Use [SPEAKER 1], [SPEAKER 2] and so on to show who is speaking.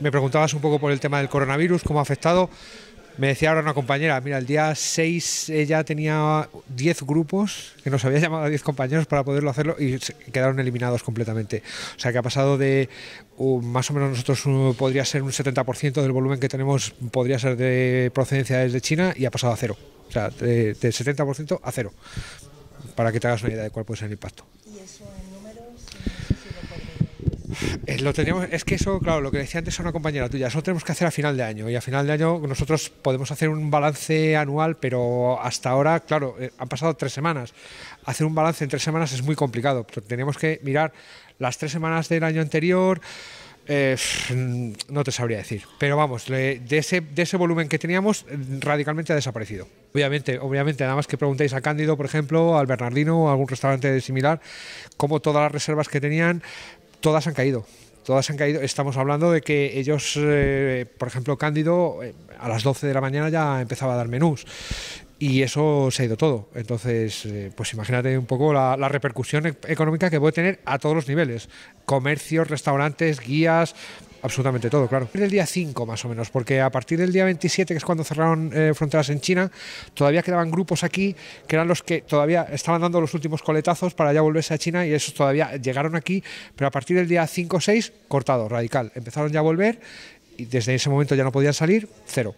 [SPEAKER 1] Me preguntabas un poco por el tema del coronavirus, cómo ha afectado. Me decía ahora una compañera, mira, el día 6 ella tenía 10 grupos, que nos había llamado a 10 compañeros para poderlo hacerlo y quedaron eliminados completamente. O sea que ha pasado de más o menos nosotros podría ser un 70% del volumen que tenemos, podría ser de procedencia desde China y ha pasado a cero. O sea, de, 70% a cero. Para que te hagas una idea de cuál puede ser el impacto.
[SPEAKER 2] ¿Y eh, lo tenemos, es que
[SPEAKER 1] eso, claro, lo que decía antes a una compañera tuya, eso lo tenemos que hacer a final de año. Y a final de año nosotros podemos hacer un balance anual, pero hasta ahora, claro, eh, han pasado tres semanas. Hacer un balance en tres semanas es muy complicado. Tenemos que mirar las tres semanas del año anterior. Eh, no te sabría decir, pero vamos, de ese, de ese volumen que teníamos, radicalmente ha desaparecido. Obviamente, obviamente, nada más que preguntéis a Cándido, por ejemplo, al Bernardino, a algún restaurante similar, cómo todas las reservas que tenían todas han caído. Todas han caído. Estamos hablando de que ellos, eh, por ejemplo, Cándido, eh, a las 12 de la mañana ya empezaba a dar menús. Y eso se ha ido todo. Entonces, eh, pues imagínate un poco la, repercusión e-, económica que puede tener a todos los niveles. Comercios, restaurantes, guías, absolutamente todo, claro. El día 5 más o menos, porque a partir del día 27, que es cuando cerraron eh, fronteras en China, todavía quedaban grupos aquí que eran los que todavía estaban dando los últimos coletazos para ya volverse a China y esos todavía llegaron aquí, pero a partir del día 5 o 6, cortado, radical. Empezaron ya a volver y desde ese momento ya no podían salir, cero.